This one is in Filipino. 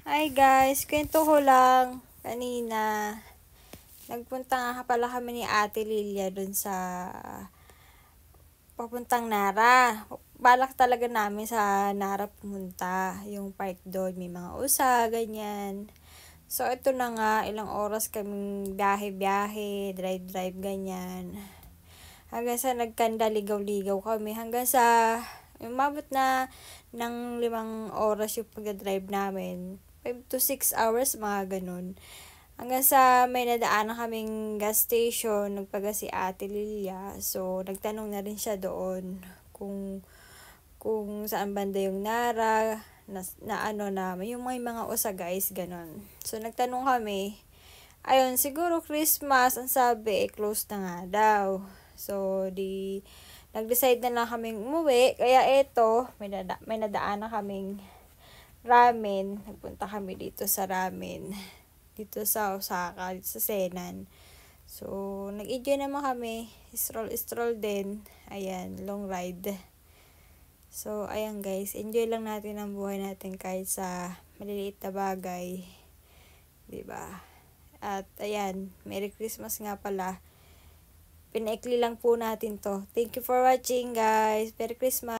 Hi guys, kwento ko lang kanina. Nagpunta nga pala kami ni Ate Lilia dun sa papuntang Nara. Balak talaga namin sa Nara pumunta. Yung park doon, may mga usa, ganyan. So, ito na nga, ilang oras kaming biyahe-biyahe, drive-drive, ganyan. Hanggang sa nagkanda, ligaw-ligaw kami. Hanggang sa umabot na ng limang oras yung pag-drive namin 5 to 6 hours, mga ganun. Hanggang sa may nadaanan kaming gas station, nagpaga si Ate Lilia. So, nagtanong na rin siya doon kung kung saan banda yung Nara, na, na ano na, yung may mga usa guys, ganun. So, nagtanong kami, ayun, siguro Christmas, ang sabi, eh, close na nga daw. So, di, nag-decide na lang kaming umuwi. Kaya eto, may, nada, may nadaan na kaming ramen. Nagpunta kami dito sa ramen. Dito sa Osaka, dito sa Senan. So, nag-enjoy naman kami. Stroll-stroll din. Ayan, long ride. So, ayan guys. Enjoy lang natin ang buhay natin kahit sa maliliit na bagay. ba diba? At ayan, Merry Christmas nga pala. Pinaikli lang po natin to. Thank you for watching guys. Merry Christmas.